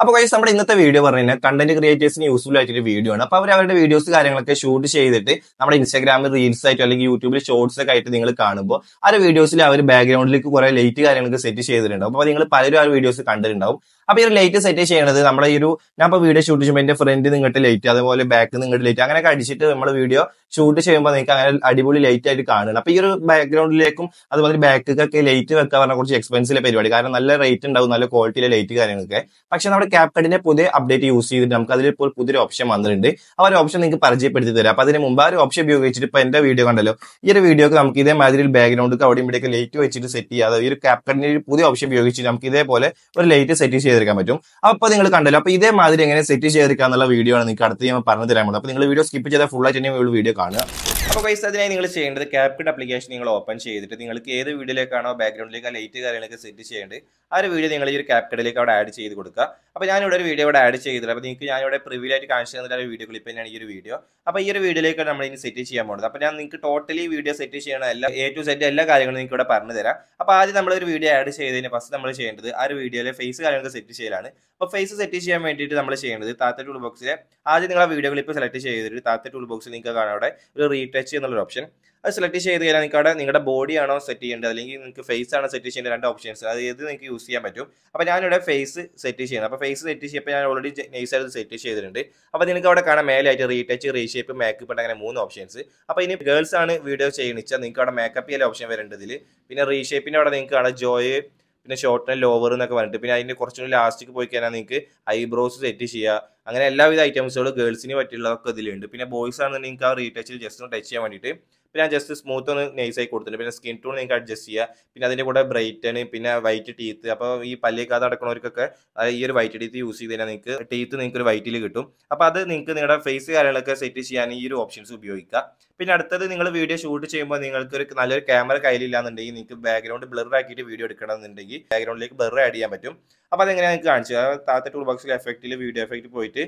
അപ്പോൾ കഴിഞ്ഞ നമ്മുടെ ഇന്നത്തെ വീഡിയോ പറഞ്ഞു കണ്ടന്റ് ക്രിയേറ്റേഴ്സിന് യൂസ്ഫുൾ ആയിട്ടൊരു വീഡിയോ ആണ് അപ്പോൾ അവർ അവരുടെ വീഡിയോസ് കാര്യങ്ങളൊക്കെ ഷൂട്ട് ചെയ്തിട്ട് നമ്മുടെ ഇൻസ്റ്റാഗ്രാമിൽ റീൽസ് ആയിട്ടോ അല്ലെങ്കിൽ യൂട്യൂബിൽ ഷോർട്സ് ഒക്കെ ആയിട്ട് നിങ്ങൾ കാണുമ്പോൾ ആ ഒരു വീഡിയോസിൽ അവർ ബാക്ക്ഗ്രൗണ്ടിലേക്ക് കുറെ ലൈറ്റ് കാര്യങ്ങളൊക്കെ സെറ്റ് ചെയ്തിട്ടുണ്ടാവും അപ്പോൾ നിങ്ങൾ പലരും ആ വീഡിയോസ് കണ്ടിട്ടുണ്ടാവും അപ്പൊ ഈ ഒരു ലൈറ്റ് സെറ്റ് ചെയ്യണത് നമ്മുടെ ഈ ഒരു ഞാൻ ഇപ്പൊ വീഡിയോ ഷൂട്ട് ചെയ്യുമ്പോൾ എന്റെ ഫ്രണ്ട് നിങ്ങട്ട് ലൈറ്റ് അതുപോലെ ബാക്ക് നിങ്ങട്ട് ലൈറ്റ് അങ്ങനെ അടിച്ചിട്ട് നമ്മൾ വീഡിയോ ഷൂട്ട് ചെയ്യുമ്പോൾ നിങ്ങൾക്ക് അങ്ങനെ അടിപൊളി ലൈറ്റ് ആയിട്ട് കാണുന്നത് അപ്പൊ ഈ ഒരു ബാക്ക്ഗ്രൗണ്ടിലേക്കും അതുപോലെ ബാക്കൊക്കെ ലൈറ്റ് വെക്കാൻ പറഞ്ഞാൽ കുറച്ച് എക്സ്പെൻസീവ് പരിപാടി കാരണം നല്ല റേറ്റ് ഉണ്ടാവും നല്ല ക്വാളിറ്റിയിലെ ലൈറ്റ് കാര്യങ്ങളൊക്കെ പക്ഷെ നമ്മുടെ ക്യാപ്കഡിന്റെ പുതിയ അപ്ഡേറ്റ് യൂസ് ചെയ്തിട്ട് നമുക്ക് അതിൽ ഇപ്പോൾ പുതിയൊരു ഓപ്ഷൻ വന്നിട്ടുണ്ട് ആ ഒരു ഓപ്ഷൻ നിങ്ങൾക്ക് പരിചയപ്പെടുത്തി തരാം അപ്പൊ അതിന് മുമ്പ് ആ ഒരു ഓപ്ഷൻ ഉപയോഗിച്ചിട്ട് ഇപ്പൊ എന്റെ വീഡിയോ കണ്ടല്ലോ ഈ ഒരു വീഡിയോക്ക് നമുക്ക് ഇതേമാതിരി ബാക്ക്ഗ്രൗണ്ട് അവിടെ ഇവിടെയൊക്കെ ലൈറ്റ് വെച്ചിട്ട് സെറ്റ് ചെയ്യാതെ ഈ ഒരു ക്യാപ്കഡിന്റെ ഒരു പുതിയ ഓപ്ഷൻ ഉപയോഗിച്ചിട്ട് നമുക്ക് ഇതേപോലെ ഒരു ലൈറ്റ് സെറ്റ് ചെയ്ത് ചെയ്തെടുക്കാൻ പറ്റും അപ്പൊ നിങ്ങൾ കണ്ടല്ലോ അപ്പൊ ഇതേമാതിരി എങ്ങനെ സെറ്റ് ചെയ്തെടുക്കാന്നുള്ള വീഡിയോ ആണ് നിങ്ങൾക്ക് അടുത്ത് ഞാൻ പറഞ്ഞു തരാൻ പറ്റും അപ്പൊ നിങ്ങൾ വീഡിയോ സ്കിപ്പ് ചെയ്താൽ ഫുൾ ആയിട്ട് തന്നെ വീഡിയോ കാണുക അപ്പോൾ പൈസ അതിനായി നിങ്ങൾ ചെയ്യേണ്ടത് ക്യാപ്കിട്ട് അപ്ലിക്കേഷൻ നിങ്ങൾ ഓപ്പൺ ചെയ്തിട്ട് നിങ്ങൾക്ക് ഏത് വീഡിയോയിലേക്കാണോ ബാക്ക്ഗ്രൗണ്ടിലേക്ക് ലൈറ്റ് കാര്യങ്ങളൊക്കെ സെറ്റ് ചെയ്യേണ്ടത് ആ ഒരു വീഡിയോ നിങ്ങൾ ഈ ഒരു ക്യാപ്കിട്ടിലേക്ക് അവിടെ ആഡ് ചെയ്ത് കൊടുക്കുക അപ്പോൾ ഞാനിവിടെ ഒരു വീഡിയോ ഇവിടെ ആഡ് ചെയ്തിട്ടുണ്ട് അപ്പോൾ നിങ്ങൾക്ക് ഞാനിവിടെ പ്രിവ്യൂലായിട്ട് കാണിച്ചു തന്നിട്ട് ഒരു വീഡിയോ ക്ലിപ്പ് തന്നെയാണ് ഈ ഒരു വീഡിയോ അപ്പോൾ ഈ ഒരു വീഡിയോയിലേക്ക് നമ്മൾ ഇനി സെറ്റ് ചെയ്യാൻ പോകുന്നത് അപ്പോൾ ഞാൻ നിങ്ങൾക്ക് ടോട്ടലി വീഡിയോ സെറ്റ് ചെയ്യണ എല്ലാ എ ടു സെറ്റ് എല്ലാ കാര്യങ്ങളും നിങ്ങൾക്ക് ഇവിടെ പറഞ്ഞു തരാം അപ്പോൾ ആദ്യം നമ്മളൊരു വീഡിയോ ആഡ് ചെയ്തതിന് ഫസ്റ്റ് നമ്മൾ ചെയ്യേണ്ടത് ആ ഒരു വീഡിയോയിലെ ഫേസ് കാര്യങ്ങളൊക്കെ സെറ്റ് ചെയ്യലാണ് അപ്പോൾ ഫേസ് സെറ്റ് ചെയ്യാൻ വേണ്ടിയിട്ട് നമ്മൾ ചെയ്യേണ്ടത് താത്ത ടൂൾ ബോക്സിൽ ആദ്യം നിങ്ങൾ ആ വീഡിയോ ക്ലിപ്പ് സെലക്ട് ചെയ്തിട്ട് താത്ത ടൂൾ ബോക്സിൽ നിങ്ങൾക്ക് കാണാം അവിടെ ഒരു റീടൈ സ്ട്രെച്ച് എന്നുള്ളൊരു ഓപ്ഷൻ അത് സെലക്ട് ചെയ്ത് കഴിഞ്ഞാൽ നിങ്ങൾക്ക് അവിടെ നിങ്ങളുടെ ആണോ സെറ്റ് ചെയ്യേണ്ടത് അല്ലെങ്കിൽ നിങ്ങൾക്ക് ഫേസ് ആണോ സെറ്റ് ചെയ്യേണ്ട രണ്ട് ഓപ്ഷൻസ് അത് ഏത് നിങ്ങൾക്ക് യൂസ് ചെയ്യാൻ പറ്റും അപ്പോൾ ഞാനിവിടെ ഫേസ് സെറ്റ് ചെയ്യുന്നത് അപ്പോൾ ഫേസ് സെറ്റ് ചെയ്യുമ്പോൾ ഞാൻ ഓൾറെഡി നൈസായിട്ട് സെറ്റ് ചെയ്തിട്ടുണ്ട് അപ്പോൾ നിങ്ങൾക്ക് അവിടെ കാണാൻ മേലായിട്ട് റീടച്ച് റീഷേപ്പ് മേക്കപ്പ് ഉണ്ട് അങ്ങനെ മൂന്ന് ഓപ്ഷൻസ് അപ്പോൾ ഇനി ഗേൾസ് ആണ് വീഡിയോ ചെയ്യണിച്ചാൽ നിങ്ങൾക്ക് അവിടെ മേക്കപ്പ് ചെയ്യാൻ ഓപ്ഷൻ വരേണ്ടതിൽ പിന്നെ റീഷേപ്പിൻ്റെ അവിടെ നിങ്ങൾക്ക് കാണാം ജോയ് പിന്നെ ഷോർട്ട് ലോവർ എന്നൊക്കെ പറഞ്ഞിട്ട് പിന്നെ അതിൻ്റെ കുറച്ചുകൂടി ലാസ്റ്റിക്ക് പോയി കഴിഞ്ഞാൽ നിങ്ങൾക്ക് ഐബ്രോസ് സെറ്റ് ചെയ്യുക അങ്ങനെ എല്ലാവിധ ഐറ്റംസുകളും ഗേൾസിന് പറ്റിയുള്ളതൊക്കെ ഇതിലുണ്ട് പിന്നെ ബോയ്സ് ആണെന്നുണ്ടെങ്കിൽ ആ റീടച്ചിൽ ജസ്റ്റ് ഒന്ന് ടച്ച് ചെയ്യാൻ വേണ്ടിയിട്ട് പിന്നെ ഞാൻ ജസ്റ്റ് സ്മൂത്ത് ഒന്ന് നൈസായി കൊടുത്തിട്ടുണ്ട് പിന്നെ സ്കിൻ ടൂൺ നിങ്ങൾക്ക് അഡ്ജസ്റ്റ് ചെയ്യുക പിന്നെ അതിൻ്റെ കൂടെ ബ്രൈറ്റൺ പിന്നെ വൈറ്റ് ടീത്ത് അപ്പോൾ ഈ പല്ലേക്കാതെ നടക്കുന്നവർക്കൊക്കെ ഈ ഒരു വൈറ്റ് ടീത്ത് യൂസ് ചെയ്ത് കഴിഞ്ഞാൽ നിങ്ങൾക്ക് ടീത്ത് നിങ്ങൾക്ക് ഒരു വൈറ്റിൽ കിട്ടും അപ്പോൾ അത് നിങ്ങൾക്ക് നിങ്ങളുടെ ഫേസ് കാര്യങ്ങളൊക്കെ സെറ്റ് ചെയ്യാൻ ഈ ഒരു ഓപ്ഷൻസ് ഉപയോഗിക്കുക പിന്നെ അടുത്തത് നിങ്ങൾ വീഡിയോ ഷൂട്ട് ചെയ്യുമ്പോൾ നിങ്ങൾക്ക് ഒരു നല്ലൊരു ക്യാമറ കയ്യിലില്ലാന്നുണ്ടെങ്കിൽ നിങ്ങൾക്ക് ബാക്ക്ഗ്രൗണ്ട് ബ്ലർ ആക്കിയിട്ട് വീഡിയോ എടുക്കണമെന്നുണ്ടെങ്കിൽ ബാക്ക്ഗ്രൗണ്ടിലേക്ക് ബ്ലർ ആഡ് ചെയ്യാൻ പറ്റും അപ്പോൾ അതെങ്ങനെയാണ് നിങ്ങൾക്ക് കാണിച്ചു താത്ത ടൂൾ ബോക്സിൽ എഫക്റ്റിൽ വീഡിയോ എഫക്റ്റ് പോയിട്ട്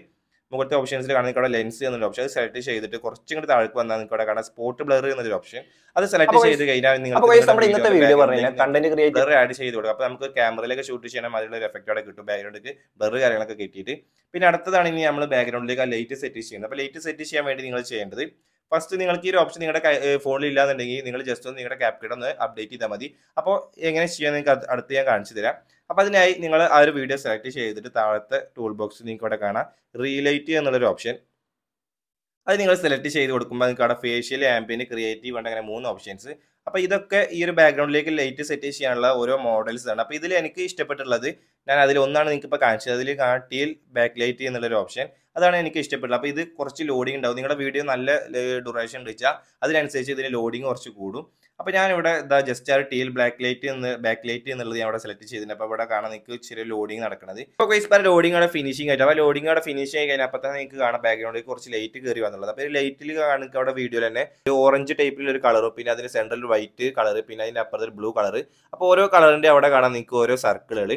മുകളിലത്തെ ഓപ്ഷൻസിൽ കാണാൻ ഇവിടെ ലെൻസ് എന്നൊരു ഓപ്ഷൻ അത് സെലക്ട് ചെയ്തിട്ട് കുറച്ചും കൂടി താഴേക്ക് വന്നാൽ നിങ്ങൾക്ക് ഇവിടെ കാണാം സ്പോട്ട് ബ്ലർ എന്നൊരു ഓപ്ഷൻ അത് സെലക്ട് ചെയ്ത് കഴിഞ്ഞാൽ നിങ്ങൾ ബ്ലർ ആഡ് ചെയ്ത് കൊടുക്കും അപ്പോൾ നമുക്ക് ക്യാമറയിലൊക്കെ ഷൂട്ട് ചെയ്യണം അതിലുള്ള ഒരു എഫക്റ്റ് അവിടെ കിട്ടും ബാക്ക്ഗ്രൗണ്ടിൽ ബ്ലർ കാര്യങ്ങളൊക്കെ കിട്ടിയിട്ട് പിന്നെ അടുത്തതാണ് ഇനി നമ്മൾ ബാക്ക്ഗ്രൗണ്ടിലേക്ക് ലൈറ്റ് സെറ്റ് ചെയ്യുന്നത് അപ്പോൾ ലൈറ്റ് സെറ്റ് ചെയ്യാൻ വേണ്ടി നിങ്ങൾ ചെയ്യേണ്ടത് ഫസ്റ്റ് നിങ്ങൾക്ക് ഈ ഒരു ഓപ്ഷൻ നിങ്ങളുടെ ഫോണിൽ ഇല്ലാന്നുണ്ടെങ്കിൽ നിങ്ങൾ ജസ്റ്റ് ഒന്ന് നിങ്ങളുടെ ക്യാപ്കട്ട് ഒന്ന് അപ്ഡേറ്റ് ചെയ്താൽ മതി അപ്പോൾ എങ്ങനെ ചെയ്യാൻ നിങ്ങൾക്ക് അടുത്ത് ഞാൻ കാണിച്ചു തരാം അപ്പോൾ അതിനായി നിങ്ങൾ ആ ഒരു വീഡിയോ സെലക്ട് ചെയ്തിട്ട് താഴത്തെ ടൂൾ ബോക്സ് നിങ്ങൾക്ക് ഇവിടെ കാണാം റീലൈറ്റ് എന്നുള്ളൊരു ഓപ്ഷൻ അത് നിങ്ങൾ സെലക്ട് ചെയ്ത് കൊടുക്കുമ്പോൾ നിങ്ങൾക്ക് അവിടെ ഫേഷ്യൽ ആംബിയൻ ക്രിയേറ്റീവ് ഉണ്ട് അങ്ങനെ മൂന്ന് ഓപ്ഷൻസ് അപ്പോൾ ഇതൊക്കെ ഈ ഒരു ബാക്ക്ഗ്രൗണ്ടിലേക്ക് ലൈറ്റ് സെറ്റ് ചെയ്യാനുള്ള ഓരോ മോഡൽസ് ആണ് അപ്പോൾ ഇതിൽ എനിക്ക് ഇഷ്ടപ്പെട്ടുള്ളത് ഞാൻ അതിൽ ഒന്നാണ് നിങ്ങൾക്ക് ഇപ്പോൾ കാണിച്ചത് അതിൽ കാട്ടിയിൽ ബാക്ക് ലൈറ്റ് എന്നുള്ളൊരു ഓപ്ഷൻ അതാണ് എനിക്ക് ഇഷ്ടപ്പെട്ടത് അപ്പോൾ ഇത് കുറച്ച് ലോഡിംഗ് ഉണ്ടാവും നിങ്ങളുടെ വീഡിയോ നല്ല ഡ്യൂറേഷൻ വെച്ചാൽ അതിനനുസരിച്ച് ഇതിന് ലോഡിംഗ് കുറച്ച് കൂടും അപ്പോൾ ഞാനിവിടെ എന്താ ജസ്റ്റ് ആ ടീൽ ബ്ലാക്ക് ലൈറ്റ് എന്ന് ബാക്ക് ലൈറ്റ് എന്നുള്ളത് ഞാൻ ഇവിടെ സെലക്ട് ചെയ്തിട്ടുണ്ട് അപ്പോൾ ഇവിടെ കാണാൻ നിങ്ങൾക്ക് ചെറിയ ലോഡിങ് നടക്കുന്നത് ഇപ്പോൾ ഗൈസ് പറഞ്ഞ ലോഡിംഗ് അവിടെ ഫിനിഷിംഗ് ആയിട്ട് അപ്പോൾ ലോഡിംഗ് അവിടെ ഫിനിഷ് ആയി കഴിഞ്ഞാൽ അപ്പൊ തന്നെ നിങ്ങൾക്ക് കാണാം ബാക്ക്ഗ്രൗണ്ടിൽ കുറച്ച് ലൈറ്റ് കയറി വന്നുള്ളത് അപ്പോൾ ഈ ലൈറ്റിൽ കാണുക അവിടെ വീഡിയോ തന്നെ ഒരു ഓറഞ്ച് ടൈപ്പിൽ ഒരു കളർ പിന്നെ അതിന് സെൻട്രൽ വൈറ്റ് കളർ പിന്നെ അതിന്റെ അപ്പുറത്ത് ഒരു ബ്ലൂ കളർ അപ്പോൾ ഓരോ കളറിൻ്റെ അവിടെ കാണാൻ നിങ്ങൾക്ക് ഓരോ സർക്കിളുകൾ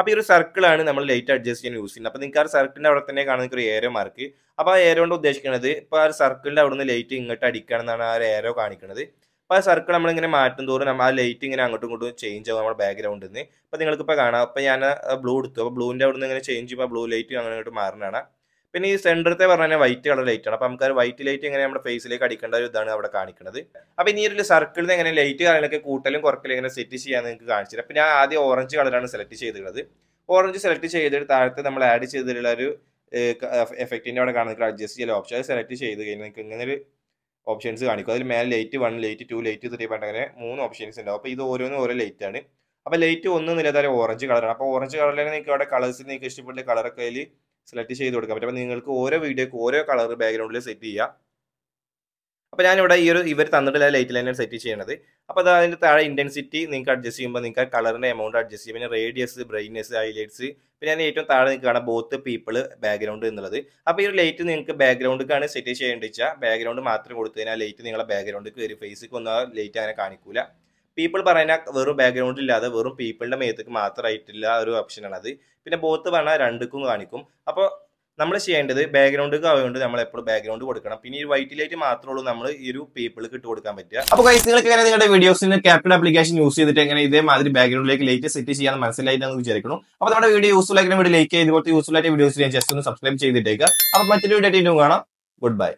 അപ്പോൾ ഈ ഒരു സർക്കിളാണ് നമ്മൾ ലൈറ്റ് അഡ്ജസ്റ്റ് ചെയ്യാൻ യൂസ് ചെയ്യുന്നത് അപ്പോൾ നിങ്ങൾക്ക് ആ സർക്കിളിന്റെ സർക്കിളിൻ്റെ അവിടെ തന്നെ കാണാൻ ഒരു ഏരോ മാർക്ക് അപ്പോൾ ആ ഏരോ കൊണ്ട് ഉദ്ദേശിക്കുന്നത് ഇപ്പൊ ആ സർക്കിളിന്റെ അവിടെ നിന്ന് ലൈറ്റ് ഇങ്ങോട്ട് അടിക്കണം എന്നാണ് ആ ഒരു ഏരോ കാണിക്കുന്നത് അപ്പോൾ ആ സർക്കിൾ നമ്മളിങ്ങനെ മാറ്റും തോറും നമ്മൾ ആ ലൈറ്റ് ഇങ്ങനെ അങ്ങോട്ടും ഇങ്ങോട്ടും ചേഞ്ച് ആകും നമ്മുടെ ബാക്ക്ഗ്രൗണ്ടിൽ നിന്ന് അപ്പോൾ നിങ്ങൾക്കിപ്പോൾ കാണാം അപ്പോൾ ഞാൻ ബ്ലൂ എടുത്തു അപ്പോൾ ബ്ലൂവിൻ്റെ അവിടെ നിന്ന് ഇങ്ങനെ ചേഞ്ച് ചെയ്യുമ്പോൾ ബ്ലൂ ലൈറ്റ് അങ്ങനെ ഇങ്ങോട്ട് മാറുന്നതാണ് പിന്നെ ഈ സെൻറ്ററത്തെ പറഞ്ഞാൽ വൈറ്റ് കളർ ലൈറ്റ് ആണ് അപ്പോൾ നമുക്ക് ആ വൈറ്റ് ലൈറ്റ് എങ്ങനെ നമ്മുടെ ഫേസിലേക്ക് അടിക്കേണ്ട ഒരു ഇതാണ് അവിടെ കാണിക്കുന്നത് അപ്പോൾ ഇനി ഒരു സർക്കിളിൽ എങ്ങനെ ലൈറ്റ് കാര്യങ്ങളൊക്കെ കൂട്ടലും കുറക്കലും എങ്ങനെ സെറ്റ് ചെയ്യാൻ നിങ്ങൾക്ക് കാണിച്ചു അപ്പോൾ ഞാൻ ആദ്യം ഓറഞ്ച് കളറാണ് സെലക്ട് ചെയ്തിട്ടുള്ളത് ഓറഞ്ച് സെലക്ട് ചെയ്തിട്ട് താഴത്തെ നമ്മൾ ആഡ് ചെയ്തിട്ടുള്ള ഒരു എഫക്റ്റിൻ്റെ അവിടെ കാണുന്ന അഡ്ജസ്റ്റ് ചെയ്യാൻ ഓപ്ഷൻ സെലക്ട് ചെയ്ത് കഴിഞ്ഞാൽ നിങ്ങൾക്ക് ഇങ്ങനെ ഒരു ഓപ്ഷൻസ് കാണിക്കും അതിൽ മേലെ light one light two light three പറഞ്ഞ അങ്ങനെ മൂന്ന് ഓപ്ഷൻസ് ഉണ്ടാവും അപ്പോൾ ഇത് ഓരോന്നും ഓരോ ലൈറ്റ് ആണ് അപ്പോൾ ലൈറ്റ് ഒന്ന് നിലതാരം ഓറഞ്ച് കളറാണ് അപ്പോൾ ഓറഞ്ച് കളറിലാണ് നിങ്ങൾക്ക് അവിടെ കളേഴ്സ് നിങ്ങൾക്ക് ഇഷ്ടപ്പെട്ട കളറൊക്കെ അതിൽ സെലക്ട് ചെയ്ത് കൊടുക്കാൻ പറ്റും അപ്പോൾ നിങ്ങൾക്ക് ഓരോ വീഡിയോക്ക് ഓരോ കളർ ബാക്ക്ഗ്രൗണ്ടിൽ സെറ്റ് ചെയ്യാം അപ്പോൾ ഞാനിവിടെ ഈ ഒരു ഇവർ തന്നിട്ടുള്ള ലൈറ്റ് ലൈനാണ് സെറ്റ് ചെയ്യണത് അപ്പോൾ അത് അതിൻ്റെ താഴെ ഇൻറ്റൻസിറ്റി നിങ്ങൾക്ക് അഡ്ജസ്റ്റ് ചെയ്യുമ്പോൾ നിങ്ങൾക്ക് കളറിൻ്റെ എമൗണ്ട് അഡ്ജസ്റ്റ് ചെയ്യും പിന്നെ റേഡിയസ് ബ്രൈറ്റ്നെസ് ഹൈലൈറ്റ്സ് പിന്നെ ഞാൻ ഏറ്റവും താഴെ നിങ്ങൾക്ക് കാണാം ബോത്ത് പീപ്പിൾ ബാക്ക്ഗ്രൗണ്ട് എന്നുള്ളത് അപ്പോൾ ഈ ഒരു ലൈറ്റ് നിങ്ങൾക്ക് ബാക്ക്ഗ്രൗണ്ടിക്കാണ് സെറ്റ് ചെയ്യേണ്ടത് വെച്ചാൽ ബാക്ക്ഗ്രൗണ്ട് മാത്രം കൊടുത്തു കഴിഞ്ഞാൽ ലൈറ്റ് നിങ്ങളെ ബാക്ക്ഗ്രൗണ്ടിൽ കയറി ഫേസിക്ക് ഒന്നും ലൈറ്റ് അങ്ങനെ കാണിക്കൂല പീപ്പിൾ പറയുന്ന വെറും ബാക്ക്ഗ്രൗണ്ട് ഇല്ലാതെ വെറും പീപ്പിളിൻ്റെ മേത്തേക്ക് മാത്രമായിട്ടുള്ള ഒരു ഓപ്ഷനാണ് അത് പിന്നെ ബോത്ത് പറഞ്ഞാൽ രണ്ടുക്കും കാണിക്കും അപ്പോൾ നമ്മൾ ചെയ്യേണ്ടത് ബാക്ക്ഗ്രൗണ്ട് ആയതുകൊണ്ട് നമ്മൾ എപ്പോഴും ബാക്ക്ഗ്രൗണ്ട് കൊടുക്കണം പിന്നെ ഈ വൈറ്റ് ലൈറ്റ് മാത്രമേ ഉള്ളൂ നമ്മൾ ഈ ഒരു പീപ്പിൾക്ക് ഇട്ട് കൊടുക്കാൻ പറ്റുക അപ്പോൾ കൈസ് നിങ്ങൾക്ക് എങ്ങനെ നിങ്ങളുടെ വീഡിയോസിന് ക്യാപ്റ്റൻ ആപ്ലിക്കേഷൻ യൂസ് ചെയ്തിട്ട് എങ്ങനെ ഇതേമാതിരി ബാക്ക്ഗ്രൗണ്ടിലേക്ക് ലൈറ്റ് സെറ്റ് ചെയ്യാൻ മനസ്സിലായിട്ടാണെന്ന് വിചാരിക്കുന്നു അപ്പോൾ നമ്മുടെ വീഡിയോ യൂസ്ഫുൾ ആയിട്ട് വീഡിയോ ലൈക്ക് ചെയ്ത് ഇതുപോലത്തെ യൂസ്ഫുൾ ആയിട്ട് വീഡിയോസ് ഞാൻ ജസ്റ്റ് ഒന്ന് സബ്സ്ക്രൈബ് ചെയ്തിട്ടേക്കുക അപ്പോൾ മറ്റൊരു വീഡിയോ ആയിട്ട് കാണാം ഗുഡ് ബൈ